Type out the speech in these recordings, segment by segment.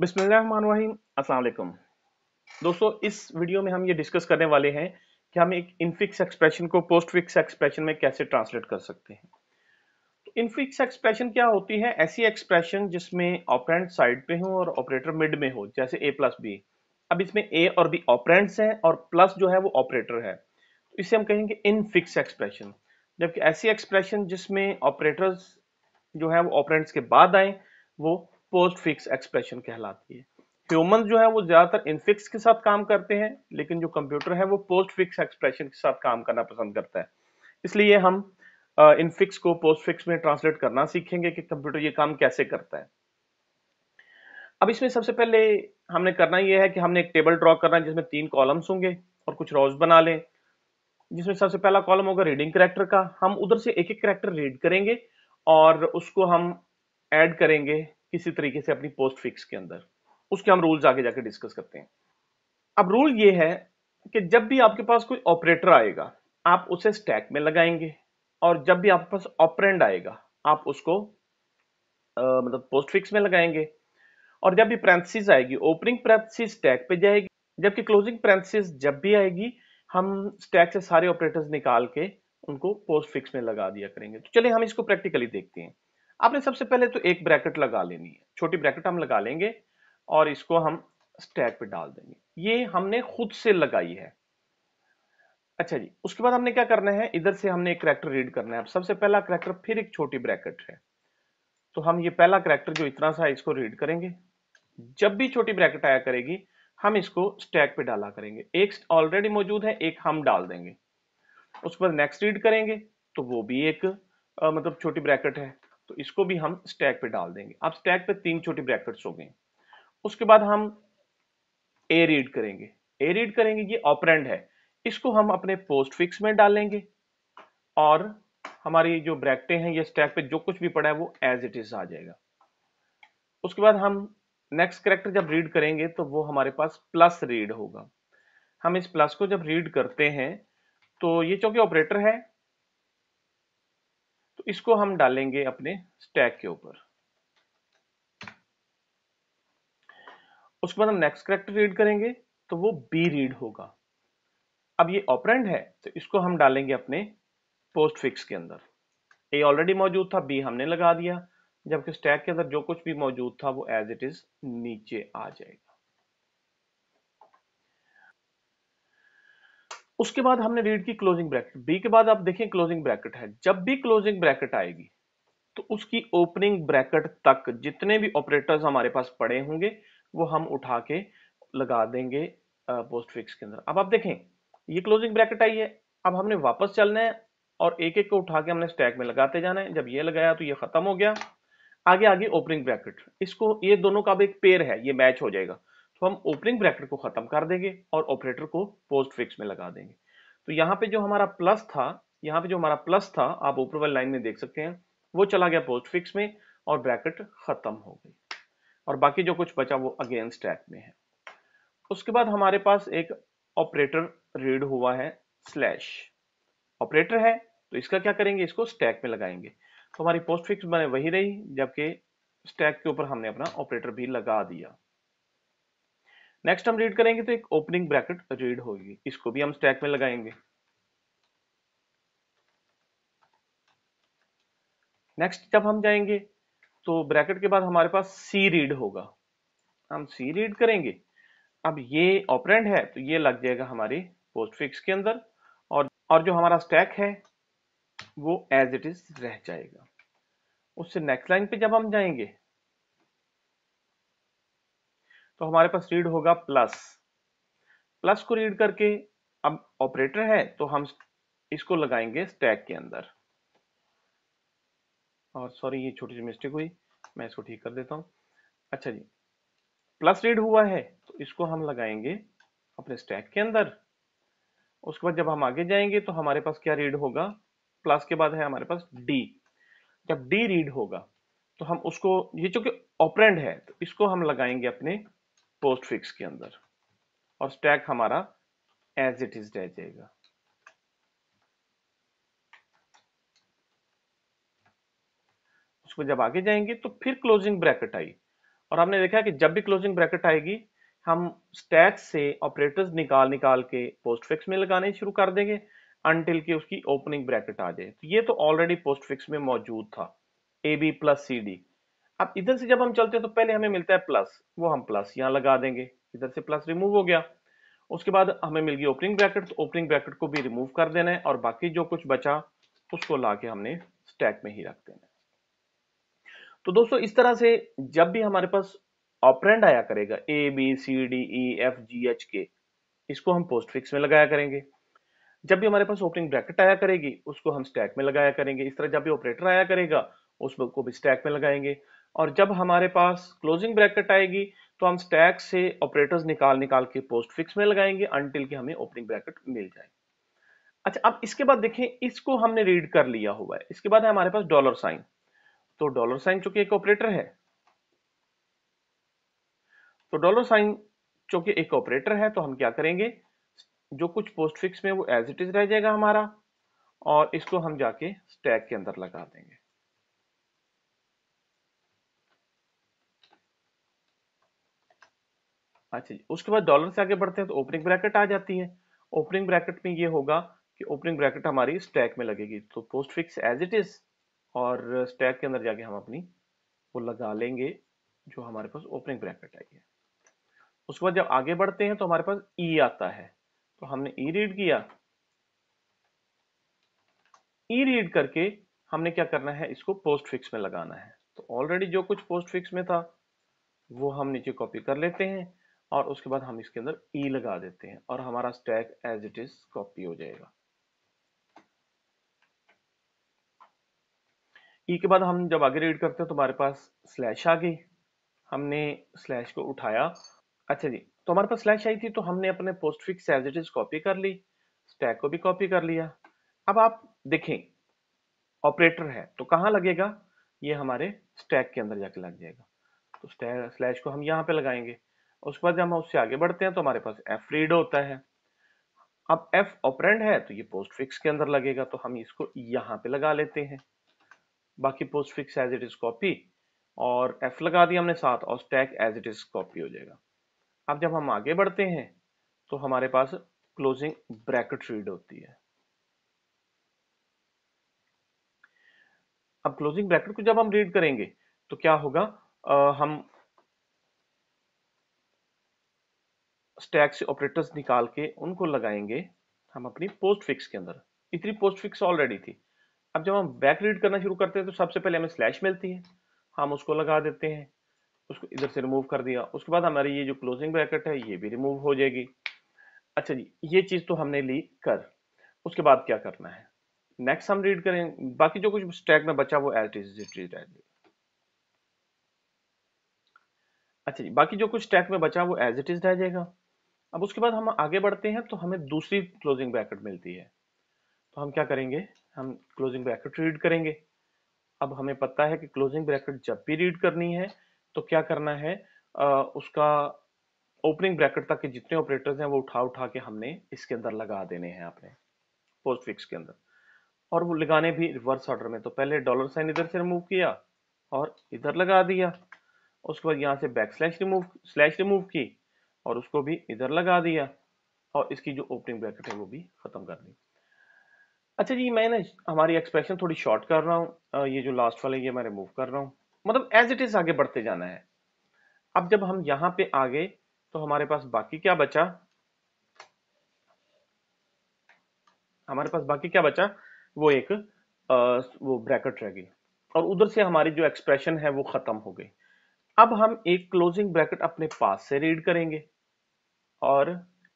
बिस्मिल्लाहिर्रहमानिर्रहीम अस्सलाम वालेकुम दोस्तों इस वीडियो में हम ये डिस्कस करने वाले हैं कि हम एक इनफिक्स एक्सप्रेशन को पोस्ट फिक्स एक्सप्रेशन में कैसे ट्रांसलेट कर सकते हैं तो इनफिक्स एक्सप्रेशन क्या होती है ऐसी एक्सप्रेशन जिसमें ऑपरेंट साइड पे हो और ऑपरेटर मिड में हो जैसे ए प्लस बी अब इसमें ए और बी ऑपरेंट्स हैं और प्लस जो है वो ऑपरेटर है तो इसे हम कहेंगे इनफिक्स एक्सप्रेशन जबकि ऐसी एक्सप्रेशन जिसमें ऑपरेटर्स जो है वो ऑपरेंट्स के बाद आए वो पोस्ट फिक्स एक्सप्रेशन कहलाती है ह्यूमन जो है वो ज्यादातर इनफिक्स के साथ काम करते हैं लेकिन जो कंप्यूटर है वो पोस्ट फिक्स एक्सप्रेशन के साथ काम करना पसंद करता है इसलिए हम इनफिक्स को पोस्ट फिक्स में ट्रांसलेट करना सीखेंगे कि कंप्यूटर ये काम कैसे करता है अब इसमें सबसे पहले हमने करना यह है कि हमने एक टेबल ड्रॉ करना है जिसमें तीन कॉलम्स होंगे और कुछ रोज बना लें जिसमें सबसे पहला कॉलम होगा रीडिंग करेक्टर का हम उधर से एक एक करेक्टर रीड करेंगे और उसको हम एड करेंगे किसी तरीके से अपनी पोस्ट फिक्स के अंदर उसके हम रूल्स आगे जाके डिस्कस करते हैं अब रूल ये है कि जब भी आपके पास कोई ऑपरेटर आएगा आप उसे स्टैक में लगाएंगे और जब भी आपके पास ऑपरेंड आएगा आप उसको आ, मतलब पोस्ट फिक्स में लगाएंगे और जब भी प्रेंथसिस आएगी ओपनिंग प्रेंथसिस स्टैक पे जाएगी जबकि क्लोजिंग प्रेंथसिस जब भी आएगी हम स्टैक से सारे ऑपरेटर्स निकाल के उनको पोस्ट फिक्स में लगा दिया करेंगे तो चलिए हम इसको प्रैक्टिकली देखते हैं आपने सबसे पहले तो एक ब्रैकेट लगा लेनी है छोटी ब्रैकेट हम लगा लेंगे और इसको हम स्टैक पे डाल देंगे ये हमने खुद से लगाई है अच्छा जी उसके बाद हमने क्या करना है इधर से हमने एक करेक्टर रीड करना है अब सबसे पहला करेक्टर फिर एक छोटी ब्रैकेट है तो हम ये पहला करेक्टर जो इतना सा इसको रीड करेंगे जब भी छोटी ब्रैकेट आया करेगी हम इसको स्टैक पे डाला करेंगे एक ऑलरेडी मौजूद है एक हम डाल देंगे उसके बाद नेक्स्ट रीड करेंगे तो वो भी एक आ, मतलब छोटी ब्रैकेट है तो इसको भी हम स्टैक पे डाल देंगे अब स्टैक पे तीन छोटे ब्रैकेट्स हो गए उसके बाद हम ए रीड करेंगे ए रीड करेंगे ये ऑपरेंड है इसको हम अपने पोस्ट फिक्स में डालेंगे और हमारी जो ब्रैकेटें हैं ये स्टैक पे जो कुछ भी पड़ा है वो एज इट इज आ जाएगा उसके बाद हम नेक्स्ट करेक्टर जब रीड करेंगे तो वो हमारे पास प्लस रीड होगा हम इस प्लस को जब रीड करते हैं तो ये चूंकि ऑपरेटर है इसको हम डालेंगे अपने स्टैक के ऊपर उसके बाद हम नेक्स्ट करेक्टर रीड करेंगे तो वो बी रीड होगा अब ये ऑपरेंड है तो इसको हम डालेंगे अपने पोस्ट फिक्स के अंदर ए ऑलरेडी मौजूद था बी हमने लगा दिया जबकि स्टैक के अंदर जो कुछ भी मौजूद था वो एज इट इज नीचे आ जाएगा उसके बाद हमने रीड की क्लोजिंग ब्रैकेट बी के बाद आप देखें क्लोजिंग ब्रैकेट है जब भी क्लोजिंग ब्रैकेट आएगी तो उसकी ओपनिंग ब्रैकेट तक जितने भी ऑपरेटर्स हमारे पास पड़े होंगे वो हम उठा के लगा देंगे पोस्ट फिक्स के अंदर अब आप देखें ये क्लोजिंग ब्रैकेट आई है अब हमने वापस चलना है और एक एक को उठा के हमने स्टैक में लगाते जाना है जब ये लगाया तो ये खत्म हो गया आगे आगे ओपनिंग ब्रैकेट इसको ये दोनों का अब एक पेयर है ये मैच हो जाएगा तो हम ओपनिंग ब्रैकेट को खत्म कर देंगे और ऑपरेटर को पोस्ट फिक्स में लगा देंगे तो यहाँ पे जो हमारा प्लस था यहाँ पे जो हमारा प्लस था आप ऊपर वाली लाइन में देख सकते हैं वो चला गया पोस्ट फिक्स में और ब्रैकेट खत्म हो गई और बाकी जो कुछ बचा वो अगेन स्टैक में है उसके बाद हमारे पास एक ऑपरेटर रीड हुआ है स्लैश ऑपरेटर है तो इसका क्या करेंगे इसको स्टैक में लगाएंगे तो हमारी पोस्ट फिक्स बने वही रही जबकि स्टैक के ऊपर हमने अपना ऑपरेटर भी लगा दिया नेक्स्ट हम रीड करेंगे तो एक ओपनिंग ब्रैकेट रीड होगी इसको भी हम स्टैक में लगाएंगे नेक्स्ट जब हम जाएंगे तो ब्रैकेट के बाद हमारे पास सी रीड होगा हम सी रीड करेंगे अब ये ऑपरेंड है तो ये लग जाएगा हमारी पोस्ट फिक्स के अंदर और और जो हमारा स्टैक है वो एज इट इज रह जाएगा उससे नेक्स्ट लाइन पे जब हम जाएंगे तो हमारे पास रीड होगा प्लस प्लस को रीड करके अब ऑपरेटर है तो हम इसको लगाएंगे स्टैक के अंदर और सॉरी ये छोटी सी मिस्टेक हुई मैं इसको ठीक कर देता हूं अच्छा जी प्लस रीड हुआ है तो इसको हम लगाएंगे अपने स्टैक के अंदर उसके बाद जब हम आगे जाएंगे तो हमारे पास क्या रीड होगा प्लस के बाद है हमारे पास डी जब डी रीड होगा तो हम उसको ये चूंकि ऑपरेंड है तो इसको हम लगाएंगे अपने पोस्ट फिक्स के अंदर और स्टैक हमारा एज इट इज रह जाएगा उसको जब आगे जाएंगे तो फिर क्लोजिंग ब्रैकेट आई और हमने देखा कि जब भी क्लोजिंग ब्रैकेट आएगी हम स्टैक से ऑपरेटर्स निकाल निकाल के पोस्ट फिक्स में लगाने शुरू कर देंगे अनटिल की उसकी ओपनिंग ब्रैकेट आ जाए तो ये तो ऑलरेडी पोस्ट फिक्स में मौजूद था A B plus C D अब इधर से जब हम चलते हैं तो पहले हमें मिलता है प्लस वो हम प्लस यहाँ लगा देंगे इधर से प्लस रिमूव हो गया उसके बाद हमें मिल गई ओपनिंग ब्रैकेट तो ओपनिंग ब्रैकेट को भी रिमूव कर देना है और बाकी जो कुछ बचा उसको ला के हमने स्टैक में ही रख देना है तो दोस्तों इस तरह से जब भी हमारे पास ऑपरेंड आया करेगा A B C D E F G H के इसको हम पोस्ट फिक्स में लगाया करेंगे जब भी हमारे पास ओपनिंग ब्रैकेट आया करेगी उसको हम स्टैक में लगाया करेंगे इस तरह जब भी ऑपरेटर आया करेगा उसको भी स्टैक में लगाएंगे और जब हमारे पास क्लोजिंग ब्रैकेट आएगी तो हम स्टैक से ऑपरेटर्स निकाल निकाल के पोस्ट फिक्स में लगाएंगे अनटिल कि हमें ओपनिंग ब्रैकेट मिल जाए अच्छा अब इसके बाद देखें इसको हमने रीड कर लिया हुआ है इसके बाद है हमारे पास डॉलर साइन तो डॉलर साइन चूंकि एक ऑपरेटर है तो डॉलर साइन चूंकि एक ऑपरेटर है तो हम क्या करेंगे जो कुछ पोस्ट फिक्स में वो एज इट इज रह जाएगा हमारा और इसको हम जाके स्टैक के अंदर लगा देंगे अच्छा जी उसके बाद डॉलर से आगे बढ़ते हैं तो ओपनिंग ब्रैकेट आ जाती है ओपनिंग ब्रैकेट में ये होगा कि ओपनिंग ब्रैकेट हमारी स्टैक में लगेगी तो postfix as it is और स्टैक के अंदर जाके हम अपनी वो लगा लेंगे जो हमारे पास ओपनिंग ब्रैकेट आई है उसके बाद जब आगे बढ़ते हैं तो हमारे पास ई e आता है तो हमने ई e रीड किया ई e रीड करके हमने क्या करना है इसको पोस्ट फिक्स में लगाना है तो ऑलरेडी जो कुछ पोस्ट फिक्स में था वो हम नीचे कॉपी कर लेते हैं और उसके बाद हम इसके अंदर ई e लगा देते हैं और हमारा stack as it is copy हो जाएगा ई e के बाद हम जब आगे रीड करते हैं तो हमारे पास स्लैश आ गई हमने स्लैश को उठाया अच्छा जी तो हमारे पास स्लैश आई थी तो हमने अपने postfix as it is copy कर ली स्टैक को भी कॉपी कर लिया अब आप देखें ऑपरेटर है तो कहाँ लगेगा ये हमारे स्टैक के अंदर जाके लग जाएगा तो स्लैश को हम यहाँ पे लगाएंगे उसके बाद जब हम उससे आगे बढ़ते हैं तो हमारे पास एफ रीड होता है अब एफ ऑपरेंड है तो ये पोस्ट फिक्स के अंदर लगेगा तो हम इसको यहां पे लगा लेते हैं बाकी postfix as it is copy और एफ लगा दिया हमने साथ और stack as it is copy हो जाएगा अब जब हम आगे बढ़ते हैं तो हमारे पास क्लोजिंग ब्रैकेट रीड होती है अब क्लोजिंग ब्रैकेट को जब हम रीड करेंगे तो क्या होगा आ, हम स्टैक से ऑपरेटर्स निकाल के उनको लगाएंगे हम अपनी पोस्ट फिक्स के अंदर इतनी पोस्ट फिक्स ऑलरेडी थी अब जब हम बैक रीड करना शुरू करते हैं तो सबसे पहले हमें स्लैश मिलती है हम उसको लगा देते हैं उसको इधर से रिमूव कर दिया उसके बाद हमारी ये जो क्लोजिंग ब्रैकेट है ये भी रिमूव हो जाएगी अच्छा जी ये चीज़ तो हमने ली कर उसके बाद क्या करना है नेक्स्ट हम रीड करें बाकी जो कुछ स्टैक में बचा वो एज डिज अच्छा जी बाकी जो कुछ स्टैक में बचा वो एज इट इज रह जाएगा अब उसके बाद हम आगे बढ़ते हैं तो हमें दूसरी क्लोजिंग ब्रैकेट मिलती है तो हम क्या करेंगे हम क्लोजिंग ब्रैकेट रीड करेंगे अब हमें पता है कि क्लोजिंग ब्रैकेट जब भी रीड करनी है तो क्या करना है आ, उसका ओपनिंग ब्रैकेट तक के जितने ऑपरेटर्स हैं वो उठा उठा के हमने इसके अंदर लगा देने हैं आपने पोस्ट फिक्स के अंदर और वो लगाने भी रिवर्स ऑर्डर में तो पहले डॉलर साइन इधर से रिमूव किया और इधर लगा दिया उसके बाद यहाँ से backslash remove slash remove की और उसको भी इधर लगा दिया और इसकी जो ओपनिंग ब्रैकेट है वो भी ख़त्म कर दी अच्छा जी मैं ना हमारी एक्सप्रेशन थोड़ी शॉर्ट कर रहा हूँ ये जो लास्ट वाले ये मैं रिमूव कर रहा हूँ मतलब एज इट इज़ आगे बढ़ते जाना है अब जब हम यहाँ पे आ गए तो हमारे पास बाकी क्या बचा हमारे पास बाकी क्या बचा वो एक आ, वो ब्रैकेट रह गई और उधर से हमारी जो एक्सप्रेशन है वो ख़त्म हो गई अब हम एक क्लोजिंग ब्रैकेट अपने पास से रीड करेंगे और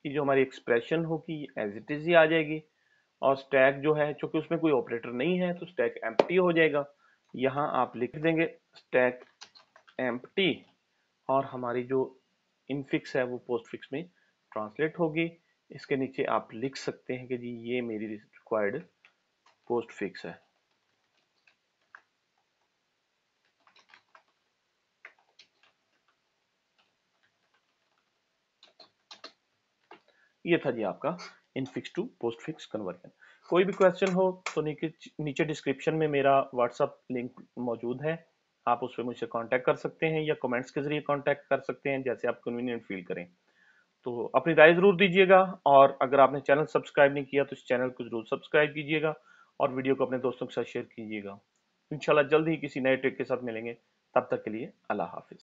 ये जो हमारी एक्सप्रेशन होगी एज इट इज ही आ जाएगी और स्टैक जो है चूंकि उसमें कोई ऑपरेटर नहीं है तो स्टैक एम हो जाएगा यहाँ आप लिख देंगे स्टैक एम और हमारी जो इनफिक्स है वो पोस्ट फिक्स में ट्रांसलेट होगी इसके नीचे आप लिख सकते हैं कि जी ये मेरी रिक्वायर्ड पोस्ट फिक्स है ये था जी आपका infix to postfix conversion कोई भी क्वेश्चन हो तो नीचे डिस्क्रिप्शन में मेरा व्हाट्सअप लिंक मौजूद है आप उस पर मुझसे कांटेक्ट कर सकते हैं या कमेंट्स के जरिए कांटेक्ट कर सकते हैं जैसे आप कन्वीनियंट फील करें तो अपनी राय ज़रूर दीजिएगा और अगर आपने चैनल सब्सक्राइब नहीं किया तो इस चैनल को ज़रूर सब्सक्राइब कीजिएगा और वीडियो को अपने दोस्तों के साथ शेयर कीजिएगा इनशाला जल्द ही किसी नए ट्रिक के साथ मिलेंगे तब तक के लिए अल्लाह हाफिज़